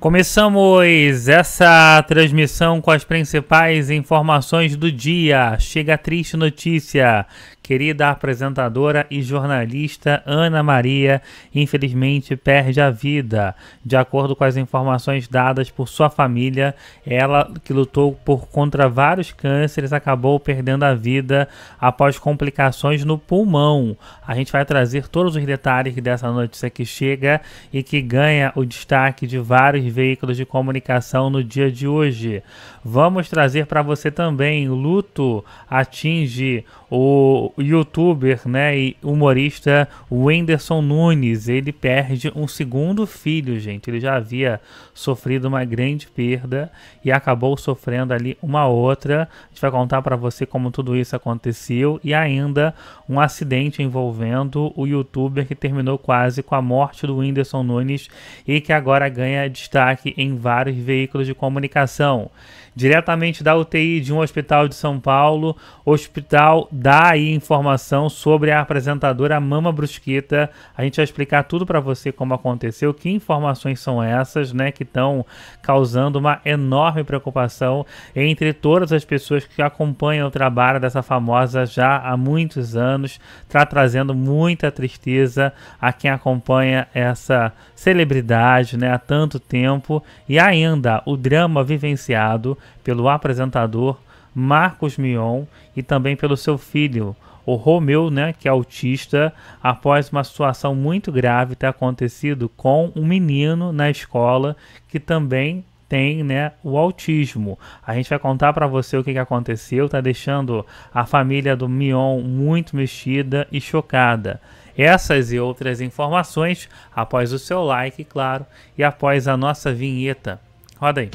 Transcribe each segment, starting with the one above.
Começamos essa transmissão com as principais informações do dia. Chega a triste notícia querida apresentadora e jornalista Ana Maria, infelizmente perde a vida. De acordo com as informações dadas por sua família, ela que lutou por contra vários cânceres acabou perdendo a vida após complicações no pulmão. A gente vai trazer todos os detalhes dessa notícia que chega e que ganha o destaque de vários veículos de comunicação no dia de hoje. Vamos trazer para você também luto atinge o youtuber né, e humorista Wenderson Nunes. Ele perde um segundo filho, gente. Ele já havia sofrido uma grande perda e acabou sofrendo ali uma outra. A gente vai contar para você como tudo isso aconteceu e ainda um acidente envolvendo o youtuber que terminou quase com a morte do Whindersson Nunes e que agora ganha destaque em vários veículos de comunicação diretamente da UTI de um hospital de São Paulo. O hospital dá aí informação sobre a apresentadora Mama Brusquita. A gente vai explicar tudo para você como aconteceu, que informações são essas, né, que estão causando uma enorme preocupação entre todas as pessoas que acompanham o trabalho dessa famosa já há muitos anos. Está trazendo muita tristeza a quem acompanha essa celebridade, né, há tanto tempo e ainda o drama vivenciado pelo apresentador Marcos Mion e também pelo seu filho, o Romeu, né, que é autista, após uma situação muito grave ter acontecido com um menino na escola que também tem né, o autismo. A gente vai contar para você o que, que aconteceu, tá deixando a família do Mion muito mexida e chocada. Essas e outras informações após o seu like, claro, e após a nossa vinheta. Roda aí.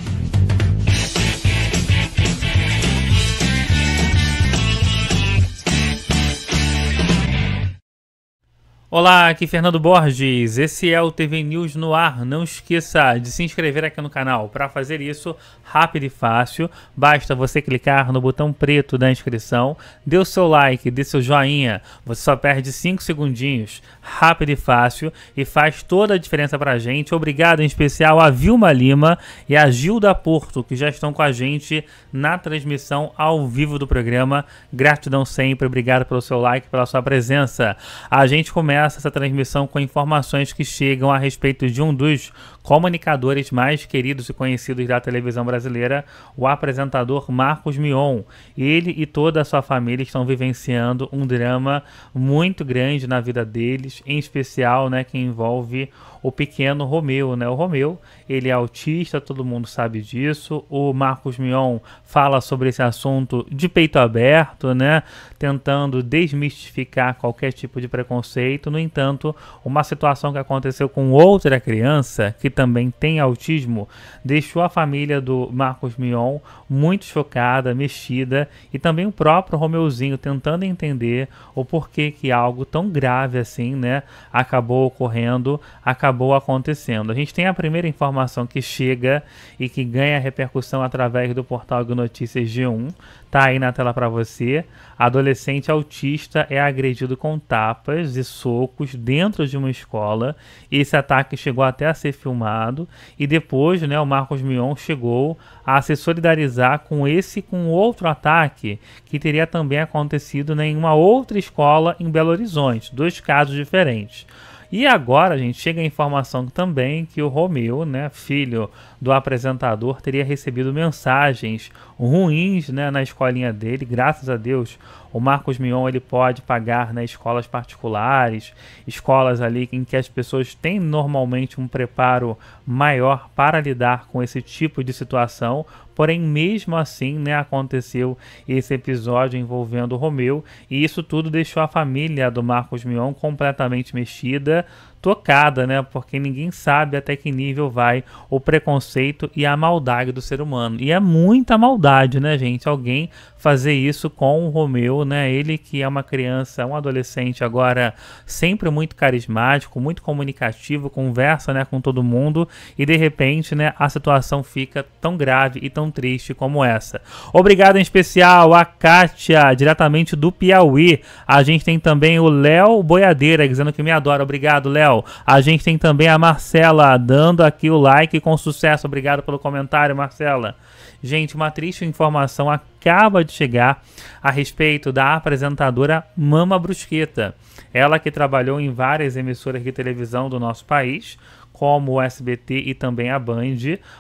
Olá, aqui é Fernando Borges. Esse é o TV News no ar. Não esqueça de se inscrever aqui no canal. Para fazer isso, rápido e fácil, basta você clicar no botão preto da inscrição, dê o seu like, dê seu joinha. Você só perde 5 segundinhos. Rápido e fácil e faz toda a diferença para a gente. Obrigado em especial a Vilma Lima e a Gilda Porto, que já estão com a gente na transmissão ao vivo do programa. Gratidão sempre. Obrigado pelo seu like, pela sua presença. A gente começa começa essa transmissão com informações que chegam a respeito de um dos comunicadores mais queridos e conhecidos da televisão brasileira, o apresentador Marcos Mion. Ele e toda a sua família estão vivenciando um drama muito grande na vida deles, em especial, né, que envolve o pequeno Romeu, né? O Romeu, ele é autista, todo mundo sabe disso. O Marcos Mion fala sobre esse assunto de peito aberto, né? Tentando desmistificar qualquer tipo de preconceito. No entanto, uma situação que aconteceu com outra criança que também tem autismo, deixou a família do Marcos Mion muito chocada, mexida e também o próprio Romeuzinho tentando entender o porquê que algo tão grave assim, né, acabou ocorrendo, acabou acontecendo. A gente tem a primeira informação que chega e que ganha repercussão através do portal de notícias G1, tá aí na tela para você. Adolescente autista é agredido com tapas e socos dentro de uma escola. Esse ataque chegou até a ser filmado formado e depois né, o Marcos Mion chegou a se solidarizar com esse com outro ataque que teria também acontecido né, em uma outra escola em Belo Horizonte, dois casos diferentes. E agora, gente, chega a informação também que o Romeu, né, filho do apresentador, teria recebido mensagens ruins né, na escolinha dele. Graças a Deus, o Marcos Mion ele pode pagar né, escolas particulares, escolas ali em que as pessoas têm normalmente um preparo maior para lidar com esse tipo de situação, Porém, mesmo assim, né, aconteceu esse episódio envolvendo o Romeu e isso tudo deixou a família do Marcos Mion completamente mexida tocada, né? Porque ninguém sabe até que nível vai o preconceito e a maldade do ser humano. E é muita maldade, né, gente? Alguém fazer isso com o Romeu, né? Ele que é uma criança, um adolescente agora sempre muito carismático, muito comunicativo, conversa, né, com todo mundo e de repente, né, a situação fica tão grave e tão triste como essa. Obrigado em especial a Kátia, diretamente do Piauí. A gente tem também o Léo Boiadeira dizendo que me adora. Obrigado, Léo. A gente tem também a Marcela dando aqui o like com sucesso. Obrigado pelo comentário, Marcela. Gente, uma triste informação acaba de chegar a respeito da apresentadora Mama Brusqueta. Ela que trabalhou em várias emissoras de televisão do nosso país, como o SBT e também a Band.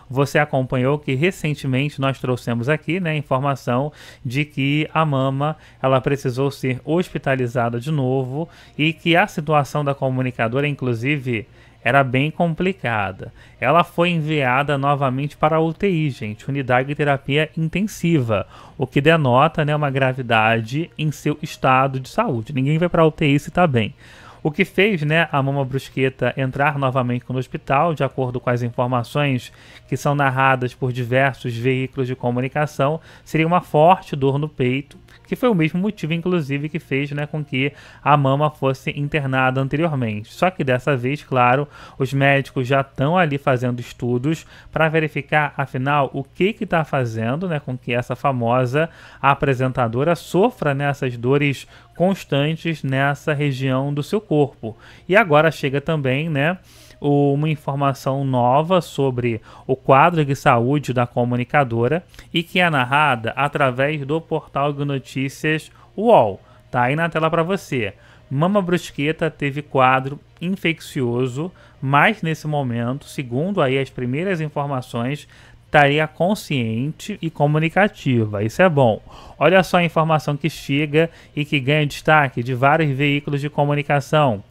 Você acompanhou que recentemente nós trouxemos aqui, né, informação de que a mama, ela precisou ser hospitalizada de novo e que a situação da comunicadora inclusive era bem complicada. Ela foi enviada novamente para a UTI, gente, unidade de terapia intensiva, o que denota né, uma gravidade em seu estado de saúde. Ninguém vai para a UTI se está bem o que fez né, a Mama Brusqueta entrar novamente no hospital, de acordo com as informações que são narradas por diversos veículos de comunicação, seria uma forte dor no peito que foi o mesmo motivo, inclusive, que fez né, com que a mama fosse internada anteriormente. Só que dessa vez, claro, os médicos já estão ali fazendo estudos para verificar, afinal, o que está fazendo né, com que essa famosa apresentadora sofra nessas né, dores constantes nessa região do seu corpo. E agora chega também, né? uma informação nova sobre o quadro de saúde da comunicadora e que é narrada através do portal de notícias UOL. Tá aí na tela para você. Mama Brusqueta teve quadro infeccioso, mas nesse momento, segundo aí as primeiras informações, estaria consciente e comunicativa. Isso é bom. Olha só a informação que chega e que ganha destaque de vários veículos de comunicação.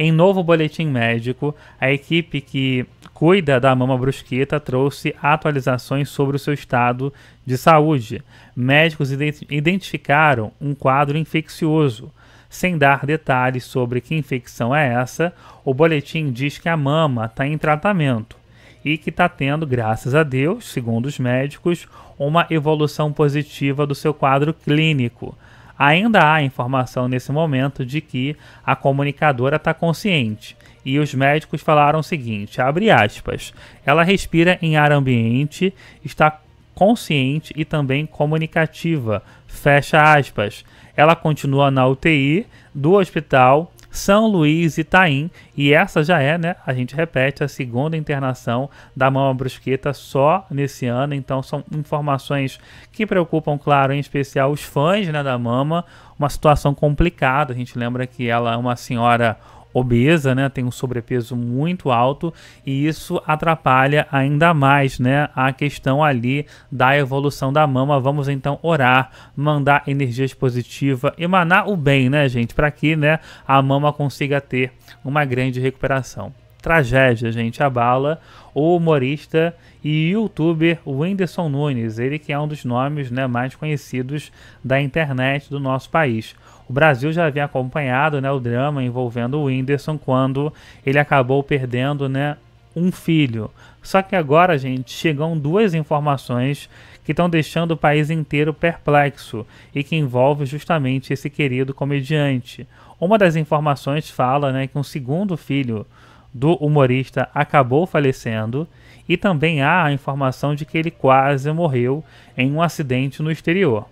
Em novo boletim médico, a equipe que cuida da mama Bruschetta trouxe atualizações sobre o seu estado de saúde. Médicos identificaram um quadro infeccioso. Sem dar detalhes sobre que infecção é essa, o boletim diz que a mama está em tratamento e que está tendo, graças a Deus, segundo os médicos, uma evolução positiva do seu quadro clínico. Ainda há informação nesse momento de que a comunicadora está consciente. E os médicos falaram o seguinte: abre aspas. Ela respira em ar ambiente, está consciente e também comunicativa. Fecha aspas. Ela continua na UTI do hospital são Luís, Itaim, e essa já é, né? A gente repete a segunda internação da mama brusqueta só nesse ano, então são informações que preocupam, claro, em especial os fãs né, da mama. Uma situação complicada, a gente lembra que ela é uma senhora obesa, né, tem um sobrepeso muito alto e isso atrapalha ainda mais, né, a questão ali da evolução da mama. Vamos então orar, mandar energias positivas, emanar o bem, né, gente, para que, né, a mama consiga ter uma grande recuperação. Tragédia, gente, abala o humorista e youtuber Whindersson Nunes, ele que é um dos nomes né, mais conhecidos da internet do nosso país. O Brasil já havia acompanhado né, o drama envolvendo o Whindersson quando ele acabou perdendo né, um filho. Só que agora, gente, chegam duas informações que estão deixando o país inteiro perplexo e que envolve justamente esse querido comediante. Uma das informações fala né, que um segundo filho do humorista acabou falecendo e também há a informação de que ele quase morreu em um acidente no exterior.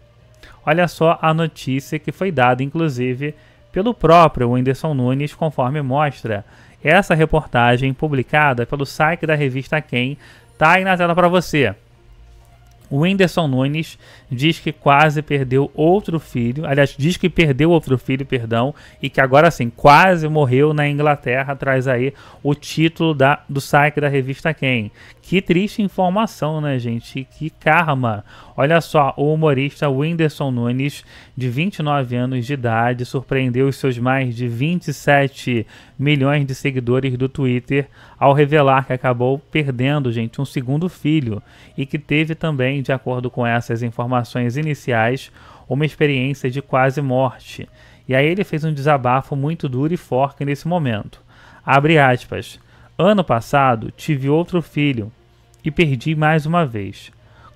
Olha só a notícia que foi dada, inclusive, pelo próprio Whindersson Nunes, conforme mostra essa reportagem publicada pelo site da revista Quem. Tá aí na tela para você. O Whindersson Nunes diz que quase perdeu outro filho, aliás, diz que perdeu outro filho, perdão, e que agora sim, quase morreu na Inglaterra, traz aí o título da, do site da revista Quem. Que triste informação, né, gente? Que karma. Olha só, o humorista Whindersson Nunes, de 29 anos de idade, surpreendeu os seus mais de 27 milhões de seguidores do Twitter ao revelar que acabou perdendo, gente, um segundo filho e que teve também, de acordo com essas informações iniciais, uma experiência de quase morte. E aí ele fez um desabafo muito duro e forte nesse momento. Abre aspas. Ano passado tive outro filho e perdi mais uma vez.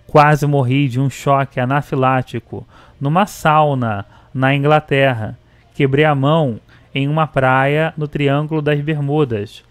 Quase morri de um choque anafilático numa sauna na Inglaterra. Quebrei a mão em uma praia no Triângulo das Bermudas.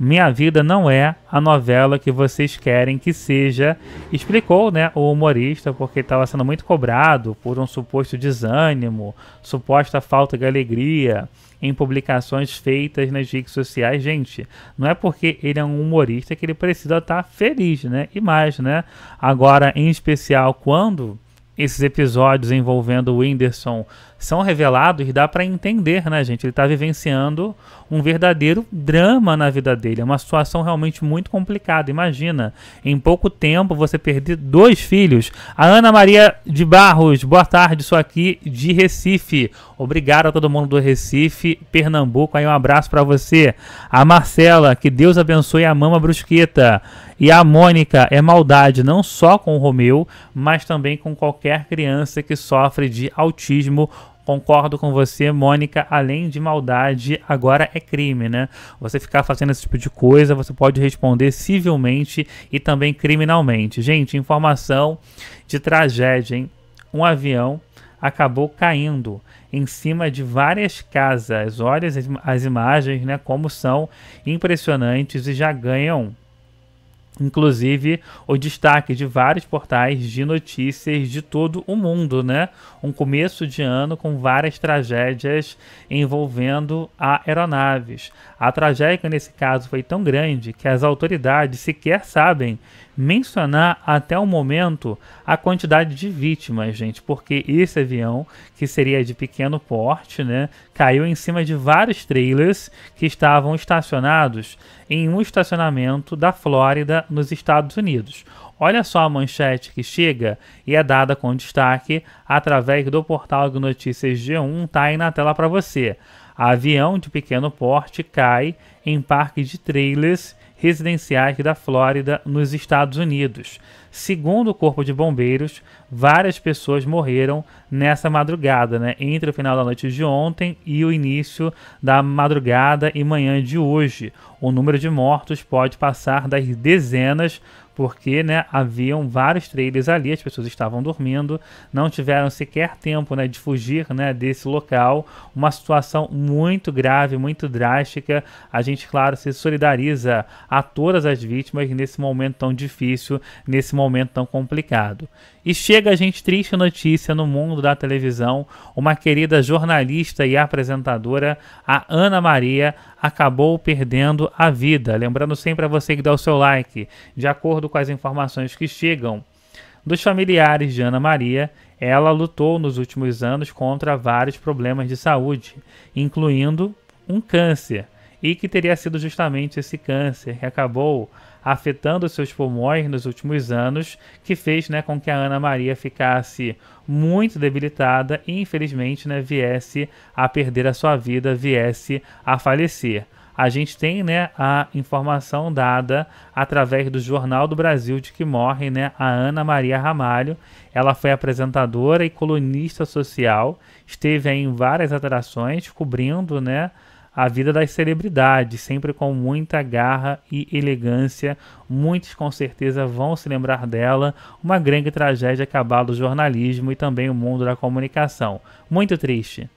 Minha vida não é a novela que vocês querem que seja, explicou né, o humorista, porque estava sendo muito cobrado por um suposto desânimo, suposta falta de alegria em publicações feitas nas redes sociais. Gente, não é porque ele é um humorista que ele precisa estar tá feliz, né? E mais, né? Agora, em especial, quando esses episódios envolvendo o Whindersson são revelados, dá para entender, né, gente? Ele está vivenciando um verdadeiro drama na vida dele. É uma situação realmente muito complicada. Imagina, em pouco tempo você perder dois filhos. A Ana Maria de Barros, boa tarde, sou aqui de Recife. Obrigado a todo mundo do Recife, Pernambuco. Aí um abraço para você. A Marcela, que Deus abençoe a Mama Brusqueta. E a Mônica, é maldade não só com o Romeu, mas também com qualquer criança que sofre de autismo Concordo com você, Mônica. Além de maldade, agora é crime, né? Você ficar fazendo esse tipo de coisa, você pode responder civilmente e também criminalmente. Gente, informação de tragédia, hein? Um avião acabou caindo em cima de várias casas. Olha as, as imagens, né? Como são impressionantes e já ganham inclusive o destaque de vários portais de notícias de todo o mundo, né? Um começo de ano com várias tragédias envolvendo aeronaves. A tragédia nesse caso foi tão grande que as autoridades sequer sabem mencionar até o momento a quantidade de vítimas, gente, porque esse avião, que seria de pequeno porte, né, caiu em cima de vários trailers que estavam estacionados em um estacionamento da Flórida nos Estados Unidos. Olha só a manchete que chega e é dada com destaque através do portal de notícias G1, tá aí na tela para você. Avião de pequeno porte cai em parque de trailers residenciais da Flórida, nos Estados Unidos. Segundo o Corpo de Bombeiros, várias pessoas morreram nessa madrugada, né? entre o final da noite de ontem e o início da madrugada e manhã de hoje. O número de mortos pode passar das dezenas, porque né, haviam vários trailers ali, as pessoas estavam dormindo, não tiveram sequer tempo né, de fugir né, desse local. Uma situação muito grave, muito drástica. A gente, claro, se solidariza a todas as vítimas nesse momento tão difícil, nesse momento tão complicado. E chega a gente triste notícia no mundo da televisão. Uma querida jornalista e apresentadora, a Ana Maria, acabou perdendo a vida. Lembrando sempre a você que dá o seu like. De acordo acordo com as informações que chegam dos familiares de Ana Maria, ela lutou nos últimos anos contra vários problemas de saúde, incluindo um câncer, e que teria sido justamente esse câncer que acabou afetando seus pulmões nos últimos anos, que fez né, com que a Ana Maria ficasse muito debilitada e, infelizmente, né, viesse a perder a sua vida, viesse a falecer a gente tem né, a informação dada através do Jornal do Brasil de que morre né, a Ana Maria Ramalho. Ela foi apresentadora e colunista social, esteve em várias atrações cobrindo né, a vida das celebridades, sempre com muita garra e elegância. Muitos com certeza vão se lembrar dela. Uma grande tragédia que o jornalismo e também o mundo da comunicação. Muito triste.